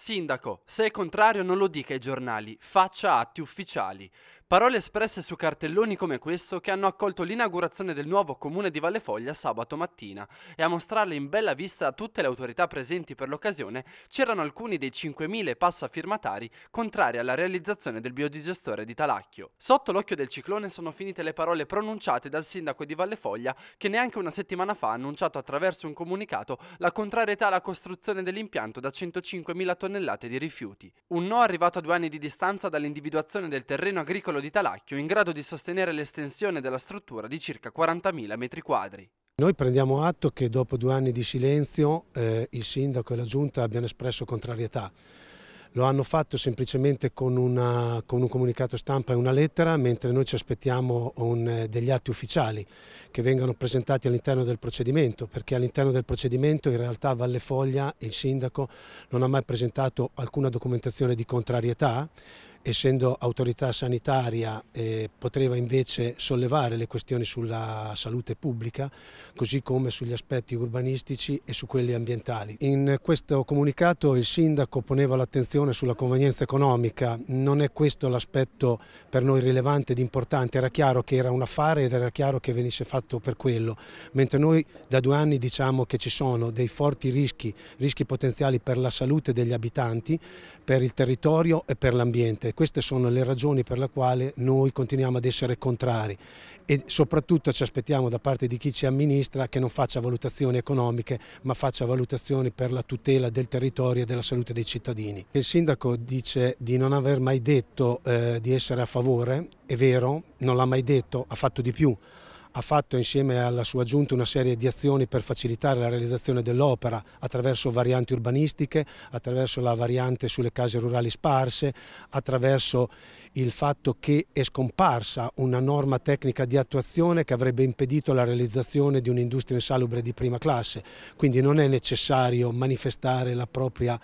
Sindaco, se è contrario non lo dica ai giornali, faccia atti ufficiali. Parole espresse su cartelloni come questo che hanno accolto l'inaugurazione del nuovo comune di Vallefoglia sabato mattina e a mostrarle in bella vista a tutte le autorità presenti per l'occasione c'erano alcuni dei 5.000 passa firmatari contrari alla realizzazione del biodigestore di Talacchio. Sotto l'occhio del ciclone sono finite le parole pronunciate dal sindaco di Vallefoglia che neanche una settimana fa ha annunciato attraverso un comunicato la contrarietà alla costruzione dell'impianto da 105.000 tonnellate di rifiuti. Un no arrivato a due anni di distanza dall'individuazione del terreno agricolo solo di Talacchio in grado di sostenere l'estensione della struttura di circa 40.000 metri quadri. Noi prendiamo atto che dopo due anni di silenzio eh, il sindaco e la giunta abbiano espresso contrarietà. Lo hanno fatto semplicemente con, una, con un comunicato stampa e una lettera, mentre noi ci aspettiamo un, eh, degli atti ufficiali che vengano presentati all'interno del procedimento, perché all'interno del procedimento in realtà Valle Foglia, il sindaco, non ha mai presentato alcuna documentazione di contrarietà, essendo autorità sanitaria eh, poteva invece sollevare le questioni sulla salute pubblica così come sugli aspetti urbanistici e su quelli ambientali. In questo comunicato il sindaco poneva l'attenzione sulla convenienza economica, non è questo l'aspetto per noi rilevante ed importante, era chiaro che era un affare ed era chiaro che venisse fatto per quello, mentre noi da due anni diciamo che ci sono dei forti rischi, rischi potenziali per la salute degli abitanti, per il territorio e per l'ambiente queste sono le ragioni per le quali noi continuiamo ad essere contrari e soprattutto ci aspettiamo da parte di chi ci amministra che non faccia valutazioni economiche ma faccia valutazioni per la tutela del territorio e della salute dei cittadini. Il sindaco dice di non aver mai detto eh, di essere a favore, è vero, non l'ha mai detto, ha fatto di più ha fatto insieme alla sua giunta una serie di azioni per facilitare la realizzazione dell'opera attraverso varianti urbanistiche, attraverso la variante sulle case rurali sparse, attraverso il fatto che è scomparsa una norma tecnica di attuazione che avrebbe impedito la realizzazione di un'industria insalubre di prima classe. Quindi non è necessario manifestare la propria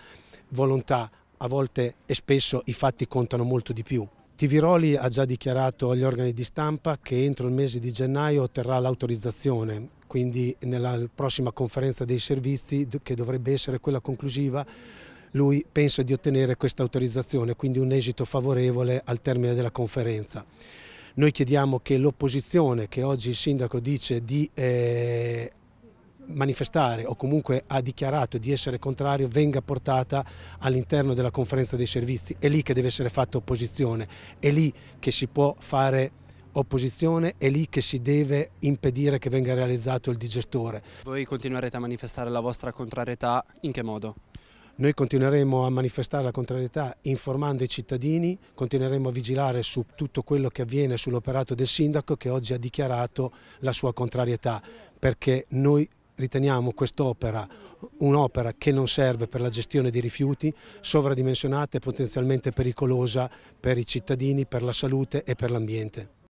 volontà, a volte e spesso i fatti contano molto di più. Tiviroli ha già dichiarato agli organi di stampa che entro il mese di gennaio otterrà l'autorizzazione, quindi nella prossima conferenza dei servizi, che dovrebbe essere quella conclusiva, lui pensa di ottenere questa autorizzazione, quindi un esito favorevole al termine della conferenza. Noi chiediamo che l'opposizione, che oggi il sindaco dice di eh, manifestare o comunque ha dichiarato di essere contrario venga portata all'interno della conferenza dei servizi. È lì che deve essere fatta opposizione, è lì che si può fare opposizione, è lì che si deve impedire che venga realizzato il digestore. Voi continuerete a manifestare la vostra contrarietà in che modo? Noi continueremo a manifestare la contrarietà informando i cittadini, continueremo a vigilare su tutto quello che avviene sull'operato del sindaco che oggi ha dichiarato la sua contrarietà perché noi riteniamo quest'opera un'opera che non serve per la gestione dei rifiuti, sovradimensionata e potenzialmente pericolosa per i cittadini, per la salute e per l'ambiente.